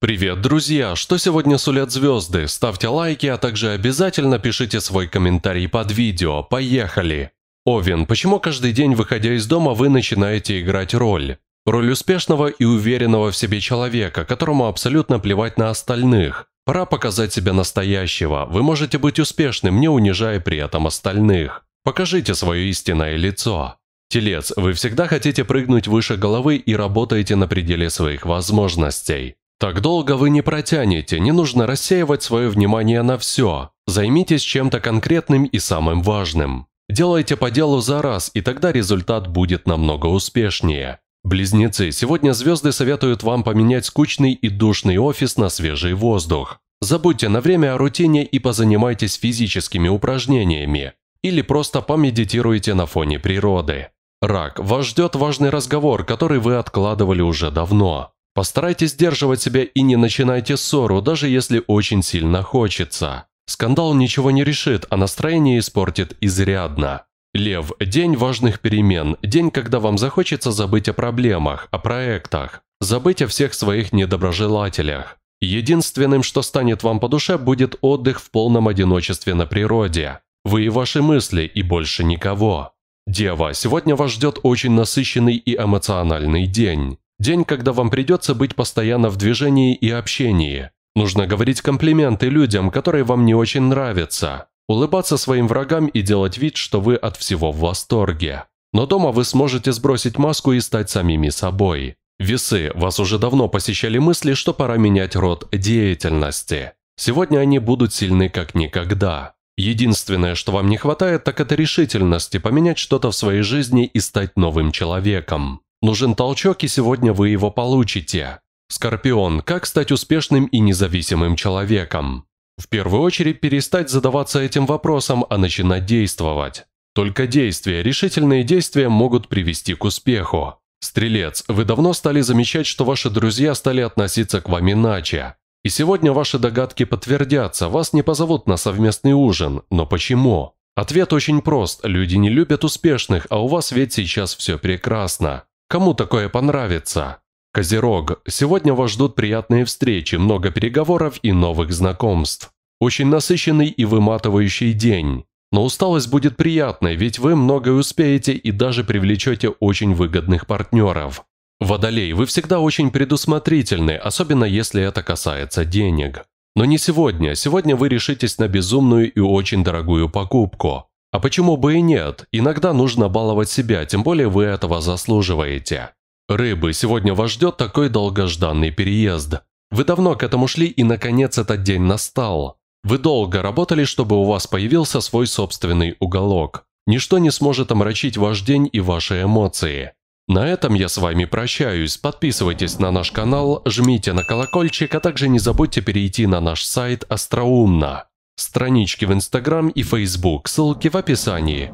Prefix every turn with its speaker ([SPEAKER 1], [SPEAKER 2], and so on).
[SPEAKER 1] Привет, друзья! Что сегодня сулят звезды? Ставьте лайки, а также обязательно пишите свой комментарий под видео. Поехали! Овен, почему каждый день, выходя из дома, вы начинаете играть роль? Роль успешного и уверенного в себе человека, которому абсолютно плевать на остальных. Пора показать себя настоящего. Вы можете быть успешным, не унижая при этом остальных. Покажите свое истинное лицо. Телец, вы всегда хотите прыгнуть выше головы и работаете на пределе своих возможностей. Так долго вы не протянете, не нужно рассеивать свое внимание на все. Займитесь чем-то конкретным и самым важным. Делайте по делу за раз, и тогда результат будет намного успешнее. Близнецы, сегодня звезды советуют вам поменять скучный и душный офис на свежий воздух. Забудьте на время о рутине и позанимайтесь физическими упражнениями. Или просто помедитируйте на фоне природы. Рак, вас ждет важный разговор, который вы откладывали уже давно. Постарайтесь сдерживать себя и не начинайте ссору, даже если очень сильно хочется. Скандал ничего не решит, а настроение испортит изрядно. Лев – день важных перемен, день, когда вам захочется забыть о проблемах, о проектах, забыть о всех своих недоброжелателях. Единственным, что станет вам по душе, будет отдых в полном одиночестве на природе. Вы и ваши мысли, и больше никого. Дева, сегодня вас ждет очень насыщенный и эмоциональный день. День, когда вам придется быть постоянно в движении и общении. Нужно говорить комплименты людям, которые вам не очень нравятся. Улыбаться своим врагам и делать вид, что вы от всего в восторге. Но дома вы сможете сбросить маску и стать самими собой. Весы, вас уже давно посещали мысли, что пора менять род деятельности. Сегодня они будут сильны как никогда. Единственное, что вам не хватает, так это решительности поменять что-то в своей жизни и стать новым человеком. Нужен толчок, и сегодня вы его получите. Скорпион. Как стать успешным и независимым человеком? В первую очередь перестать задаваться этим вопросом, а начинать действовать. Только действия, решительные действия могут привести к успеху. Стрелец, вы давно стали замечать, что ваши друзья стали относиться к вам иначе. И сегодня ваши догадки подтвердятся, вас не позовут на совместный ужин, но почему? Ответ очень прост, люди не любят успешных, а у вас ведь сейчас все прекрасно. Кому такое понравится? Козерог, сегодня вас ждут приятные встречи, много переговоров и новых знакомств. Очень насыщенный и выматывающий день. Но усталость будет приятной, ведь вы многое успеете и даже привлечете очень выгодных партнеров. Водолей, вы всегда очень предусмотрительны, особенно если это касается денег. Но не сегодня. Сегодня вы решитесь на безумную и очень дорогую покупку. А почему бы и нет? Иногда нужно баловать себя, тем более вы этого заслуживаете. Рыбы, сегодня вас ждет такой долгожданный переезд. Вы давно к этому шли, и наконец этот день настал. Вы долго работали, чтобы у вас появился свой собственный уголок. Ничто не сможет омрачить ваш день и ваши эмоции. На этом я с вами прощаюсь. Подписывайтесь на наш канал, жмите на колокольчик, а также не забудьте перейти на наш сайт Остроумно. Странички в Инстаграм и Фейсбук, ссылки в описании.